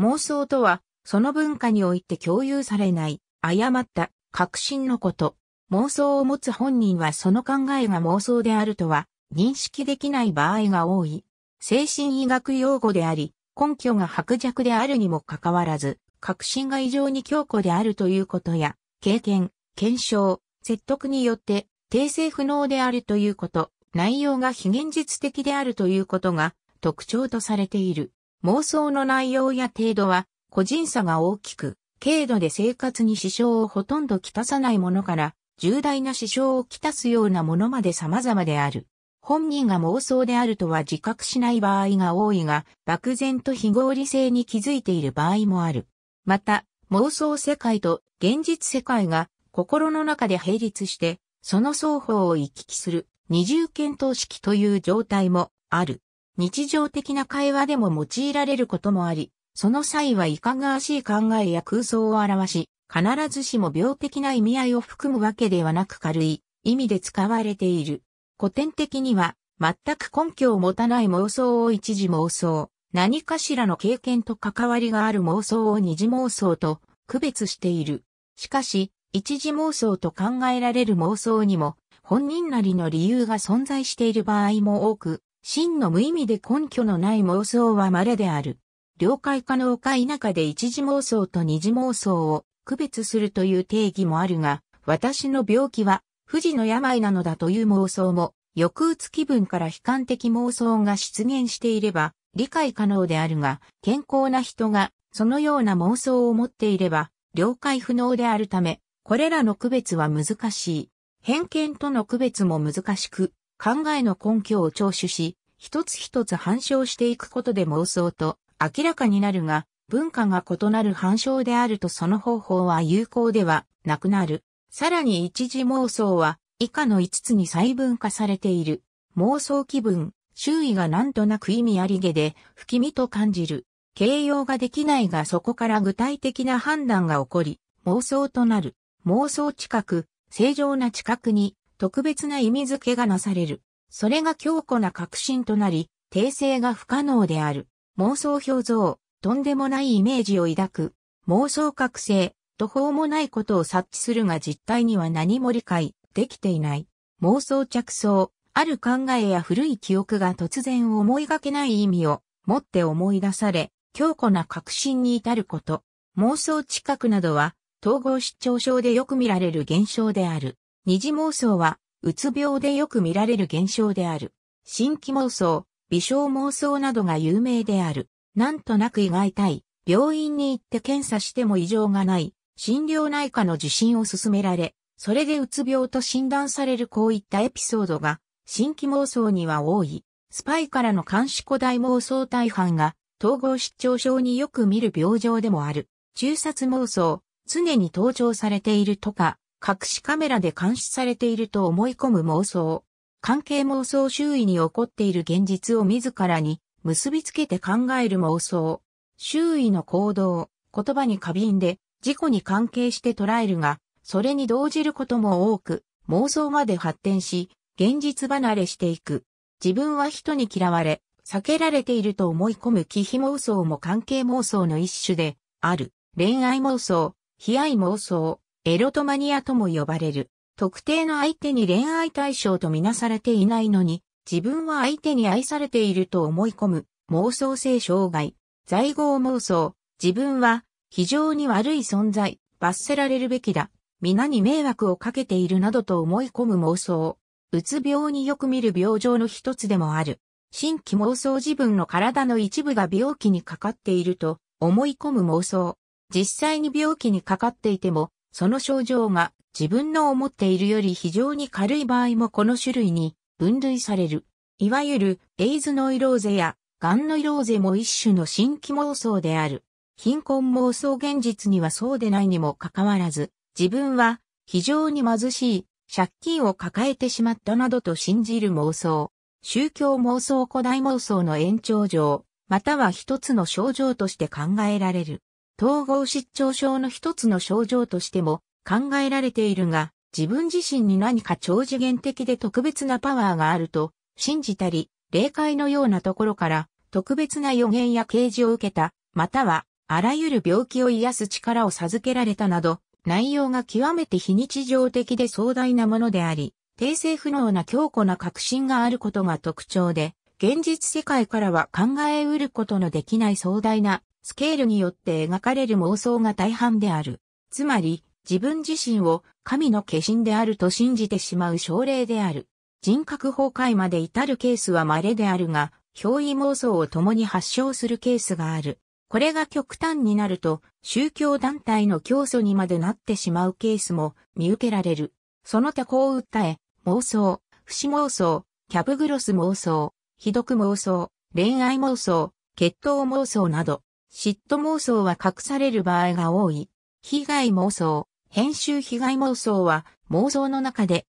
妄想とは、その文化において共有されない、誤った、確信のこと。妄想を持つ本人はその考えが妄想であるとは認識できない場合が多い。精神医学用語であり、根拠が薄弱であるにもかかわらず、確信が異常に強固であるということや、経験、検証、説得によって訂正不能であるということ、内容が非現実的であるということが特徴とされている。妄想の内容や程度は個人差が大きく、軽度で生活に支障をほとんどきたさないものから、重大な支障をきたすようなものまで様々である。本人が妄想であるとは自覚しない場合が多いが、漠然と非合理性に気づいている場合もある。また、妄想世界と現実世界が心の中で並立して、その双方を行き来する二重検討式という状態もある。日常的な会話でも用いられることもあり、その際はいかがわしい考えや空想を表し、必ずしも病的な意味合いを含むわけではなく軽い意味で使われている。古典的には、全く根拠を持たない妄想を一時妄想、何かしらの経験と関わりがある妄想を二次妄想と区別している。しかし、一次妄想と考えられる妄想にも、本人なりの理由が存在している場合も多く、真の無意味で根拠のない妄想は稀である。了解可能か否かで一次妄想と二次妄想を区別するという定義もあるが、私の病気は不治の病なのだという妄想も、抑うつ気分から悲観的妄想が出現していれば理解可能であるが、健康な人がそのような妄想を持っていれば了解不能であるため、これらの区別は難しい。偏見との区別も難しく、考えの根拠を聴取し、一つ一つ反証していくことで妄想と明らかになるが、文化が異なる反証であるとその方法は有効ではなくなる。さらに一次妄想は以下の5つに細分化されている。妄想気分、周囲がなんとなく意味ありげで、不気味と感じる。形容ができないがそこから具体的な判断が起こり、妄想となる。妄想近く、正常な近くに特別な意味付けがなされる。それが強固な確信となり、訂正が不可能である。妄想表像、とんでもないイメージを抱く。妄想覚醒、途方もないことを察知するが実態には何も理解できていない。妄想着想、ある考えや古い記憶が突然思いがけない意味を持って思い出され、強固な確信に至ること。妄想知覚などは、統合失調症でよく見られる現象である。二次妄想は、うつ病でよく見られる現象である。新規妄想、微小妄想などが有名である。なんとなく胃が痛い。病院に行って検査しても異常がない。診療内科の受診を勧められ、それでうつ病と診断されるこういったエピソードが、新規妄想には多い。スパイからの監視古代妄想大半が、統合失調症によく見る病状でもある。中殺妄想、常に登場されているとか、隠しカメラで監視されていると思い込む妄想。関係妄想周囲に起こっている現実を自らに結びつけて考える妄想。周囲の行動、言葉に過敏で自己に関係して捉えるが、それに動じることも多く、妄想まで発展し、現実離れしていく。自分は人に嫌われ、避けられていると思い込む忌避妄想も関係妄想の一種で、ある。恋愛妄想、悲哀妄想、エロトマニアとも呼ばれる。特定の相手に恋愛対象とみなされていないのに、自分は相手に愛されていると思い込む妄想性障害、在合妄想、自分は非常に悪い存在、罰せられるべきだ、皆に迷惑をかけているなどと思い込む妄想、うつ病によく見る病状の一つでもある。新規妄想自分の体の一部が病気にかかっていると思い込む妄想。実際に病気にかかっていてもその症状が自分の思っているより非常に軽い場合もこの種類に分類される。いわゆるエイズノイローゼやガンノイローゼも一種の新規妄想である。貧困妄想現実にはそうでないにもかかわらず、自分は非常に貧しい、借金を抱えてしまったなどと信じる妄想。宗教妄想古代妄想の延長上、または一つの症状として考えられる。統合失調症の一つの症状としても考えられているが、自分自身に何か超次元的で特別なパワーがあると信じたり、霊界のようなところから特別な予言や啓示を受けた、またはあらゆる病気を癒す力を授けられたなど、内容が極めて非日常的で壮大なものであり、訂正不能な強固な確信があることが特徴で、現実世界からは考えうることのできない壮大なスケールによって描かれる妄想が大半である。つまり、自分自身を神の化身であると信じてしまう症例である。人格崩壊まで至るケースは稀であるが、憑依妄想を共に発症するケースがある。これが極端になると、宗教団体の教祖にまでなってしまうケースも見受けられる。その他こう訴え、妄想、不死妄想、キャブグロス妄想、非毒妄想、恋愛妄想、血統妄想など、嫉妬妄想は隠される場合が多い。被害妄想、編集被害妄想は妄想の中で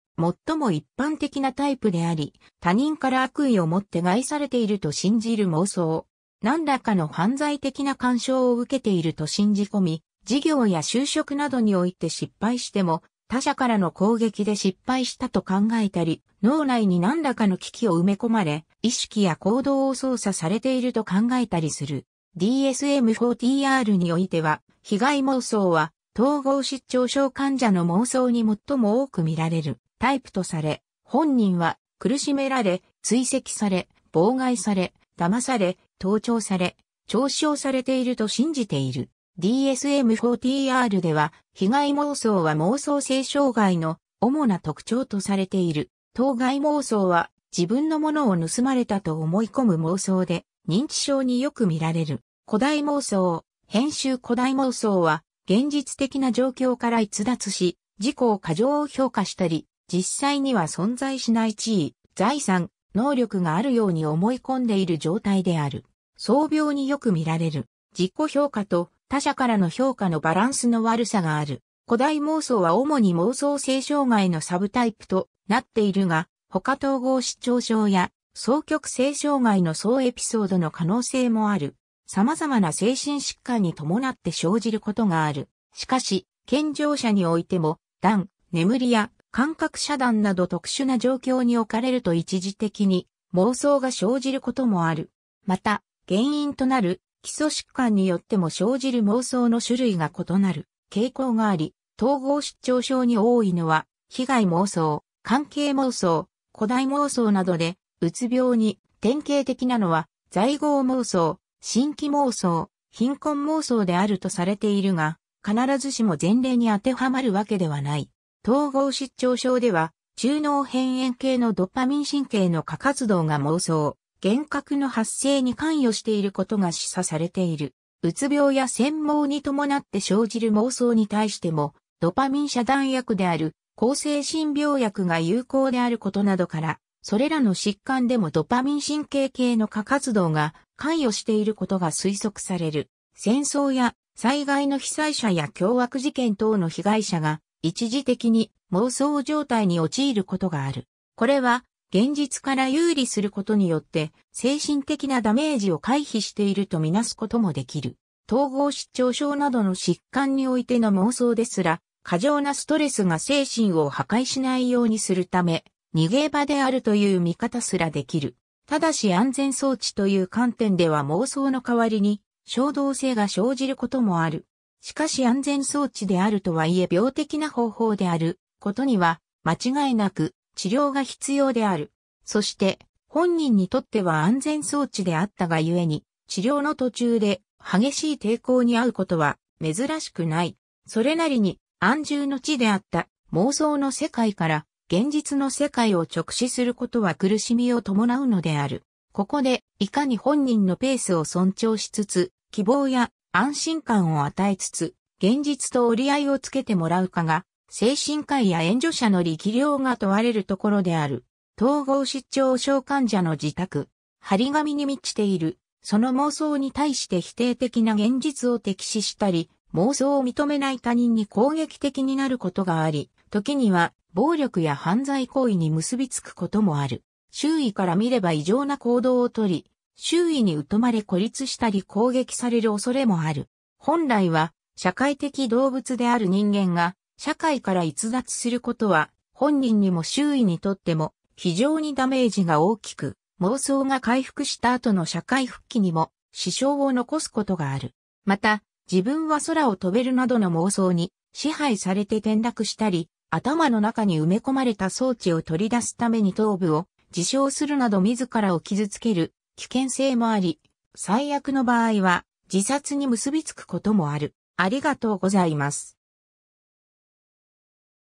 最も一般的なタイプであり、他人から悪意を持って害されていると信じる妄想。何らかの犯罪的な干渉を受けていると信じ込み、事業や就職などにおいて失敗しても、他者からの攻撃で失敗したと考えたり、脳内に何らかの危機を埋め込まれ、意識や行動を操作されていると考えたりする。DSM-4TR においては、被害妄想は、統合失調症患者の妄想に最も多く見られるタイプとされ、本人は苦しめられ、追跡され、妨害され、騙され、盗聴され、嘲笑されていると信じている。DSM-4TR では、被害妄想は妄想性障害の主な特徴とされている。当該妄想は自分のものを盗まれたと思い込む妄想で、認知症によく見られる。古代妄想、編集古代妄想は、現実的な状況から逸脱し、自己を過剰を評価したり、実際には存在しない地位、財産、能力があるように思い込んでいる状態である。創病によく見られる。自己評価と他者からの評価のバランスの悪さがある。古代妄想は主に妄想性障害のサブタイプとなっているが、他統合失調症や双極性障害の総エピソードの可能性もある。様々な精神疾患に伴って生じることがある。しかし、健常者においても、段、眠りや感覚遮断など特殊な状況に置かれると一時的に妄想が生じることもある。また、原因となる基礎疾患によっても生じる妄想の種類が異なる傾向があり、統合失調症に多いのは、被害妄想、関係妄想、古代妄想などで、うつ病に典型的なのは、在郷妄想、新規妄想、貧困妄想であるとされているが、必ずしも前例に当てはまるわけではない。統合失調症では、中脳辺縁系のドパミン神経の過活動が妄想、幻覚の発生に関与していることが示唆されている。うつ病や専門に伴って生じる妄想に対しても、ドパミン遮断薬である、抗精神病薬が有効であることなどから、それらの疾患でもドパミン神経系の過活動が関与していることが推測される。戦争や災害の被災者や凶悪事件等の被害者が一時的に妄想状態に陥ることがある。これは現実から有利することによって精神的なダメージを回避しているとみなすこともできる。統合失調症などの疾患においての妄想ですら過剰なストレスが精神を破壊しないようにするため逃げ場であるという見方すらできる。ただし安全装置という観点では妄想の代わりに衝動性が生じることもある。しかし安全装置であるとはいえ病的な方法であることには間違いなく治療が必要である。そして本人にとっては安全装置であったがゆえに治療の途中で激しい抵抗に遭うことは珍しくない。それなりに安住の地であった妄想の世界から現実の世界を直視することは苦しみを伴うのである。ここで、いかに本人のペースを尊重しつつ、希望や安心感を与えつつ、現実と折り合いをつけてもらうかが、精神科医や援助者の力量が問われるところである。統合失調症患者の自宅、張り紙に満ちている、その妄想に対して否定的な現実を敵視したり、妄想を認めない他人に攻撃的になることがあり、時には暴力や犯罪行為に結びつくこともある。周囲から見れば異常な行動をとり、周囲に疎まれ孤立したり攻撃される恐れもある。本来は、社会的動物である人間が、社会から逸脱することは、本人にも周囲にとっても、非常にダメージが大きく、妄想が回復した後の社会復帰にも、支障を残すことがある。また、自分は空を飛べるなどの妄想に、支配されて転落したり、頭の中に埋め込まれた装置を取り出すために頭部を自傷するなど自らを傷つける危険性もあり、最悪の場合は自殺に結びつくこともある。ありがとうございます。